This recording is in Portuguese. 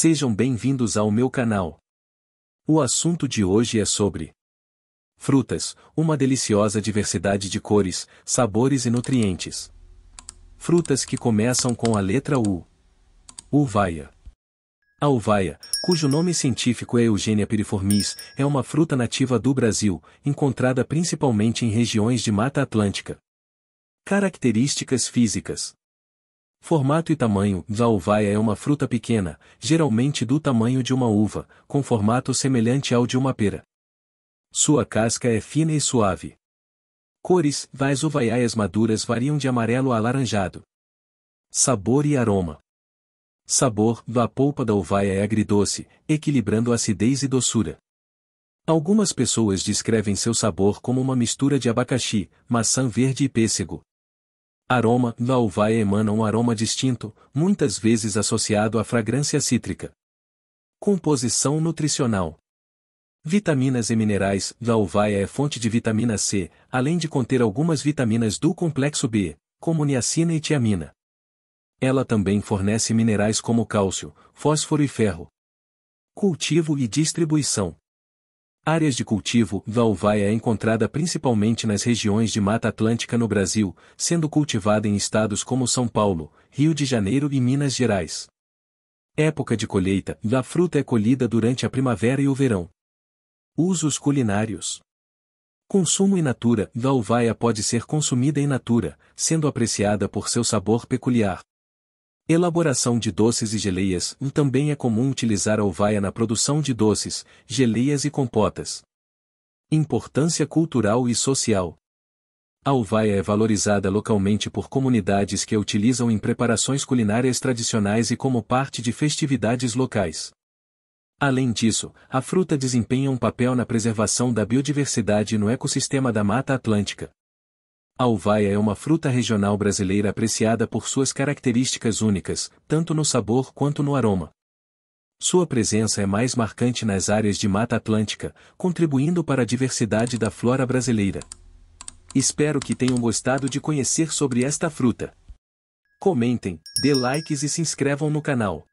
Sejam bem-vindos ao meu canal. O assunto de hoje é sobre frutas, uma deliciosa diversidade de cores, sabores e nutrientes. Frutas que começam com a letra U. Uvaia. A uvaia, cujo nome científico é Eugênia piriformis, é uma fruta nativa do Brasil, encontrada principalmente em regiões de Mata Atlântica. Características físicas. Formato e tamanho: uvaia é uma fruta pequena, geralmente do tamanho de uma uva, com formato semelhante ao de uma pera. Sua casca é fina e suave. Cores: uvaiaias maduras variam de amarelo a alaranjado. Sabor e aroma: Sabor: A polpa da uvaia é agridoce, equilibrando acidez e doçura. Algumas pessoas descrevem seu sabor como uma mistura de abacaxi, maçã verde e pêssego. Aroma da uva emana um aroma distinto, muitas vezes associado à fragrância cítrica. Composição nutricional. Vitaminas e minerais da uvaia é fonte de vitamina C, além de conter algumas vitaminas do complexo B, como niacina e tiamina. Ela também fornece minerais como cálcio, fósforo e ferro. Cultivo e distribuição. Áreas de cultivo da é encontrada principalmente nas regiões de Mata Atlântica no Brasil, sendo cultivada em estados como São Paulo, Rio de Janeiro e Minas Gerais. Época de colheita, a fruta é colhida durante a primavera e o verão. Usos culinários. Consumo in natura, a pode ser consumida in natura, sendo apreciada por seu sabor peculiar, Elaboração de doces e geleias também é comum utilizar a uvaia na produção de doces, geleias e compotas. Importância cultural e social. A uvaia é valorizada localmente por comunidades que a utilizam em preparações culinárias tradicionais e como parte de festividades locais. Além disso, a fruta desempenha um papel na preservação da biodiversidade no ecossistema da Mata Atlântica. A uvaia é uma fruta regional brasileira apreciada por suas características únicas, tanto no sabor quanto no aroma. Sua presença é mais marcante nas áreas de Mata Atlântica, contribuindo para a diversidade da flora brasileira. Espero que tenham gostado de conhecer sobre esta fruta. Comentem, dê likes e se inscrevam no canal.